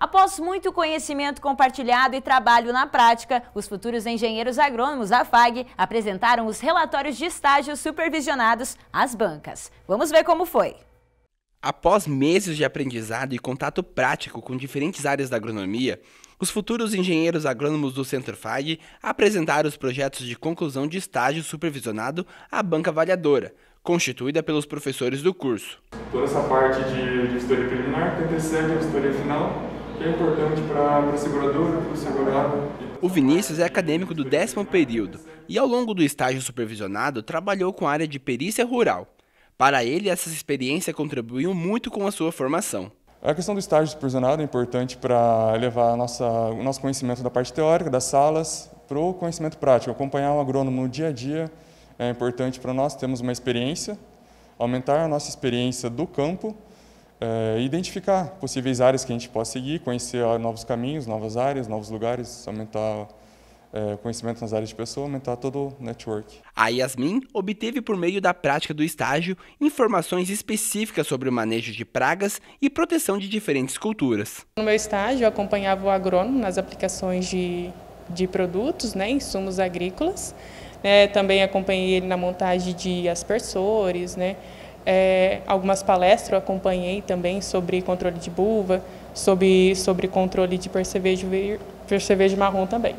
Após muito conhecimento compartilhado e trabalho na prática, os futuros engenheiros agrônomos da FAG apresentaram os relatórios de estágios supervisionados às bancas. Vamos ver como foi. Após meses de aprendizado e contato prático com diferentes áreas da agronomia, os futuros engenheiros agrônomos do Centro FAG apresentaram os projetos de conclusão de estágio supervisionado à banca avaliadora, constituída pelos professores do curso. Toda essa parte de, de preliminar, TTC, de história final, que é importante para a seguradora, para o segurado. O Vinícius é acadêmico do décimo período e, ao longo do estágio supervisionado, trabalhou com a área de perícia rural. Para ele, essas experiências contribuíam muito com a sua formação. A questão do estágio supervisionado é importante para levar nossa, o nosso conhecimento da parte teórica, das salas, para o conhecimento prático. Acompanhar um agrônomo no dia a dia é importante para nós termos uma experiência, aumentar a nossa experiência do campo é, identificar possíveis áreas que a gente possa seguir, conhecer ah, novos caminhos, novas áreas, novos lugares, aumentar é, conhecimento nas áreas de pessoa, aumentar todo o network. A Yasmin obteve por meio da prática do estágio informações específicas sobre o manejo de pragas e proteção de diferentes culturas. No meu estágio, eu acompanhava o agrônomo nas aplicações de, de produtos, né, insumos agrícolas. Né, também acompanhei ele na montagem de aspersores, né, é, algumas palestras, eu acompanhei também sobre controle de buva, sobre, sobre controle de percevejo, percevejo marrom também.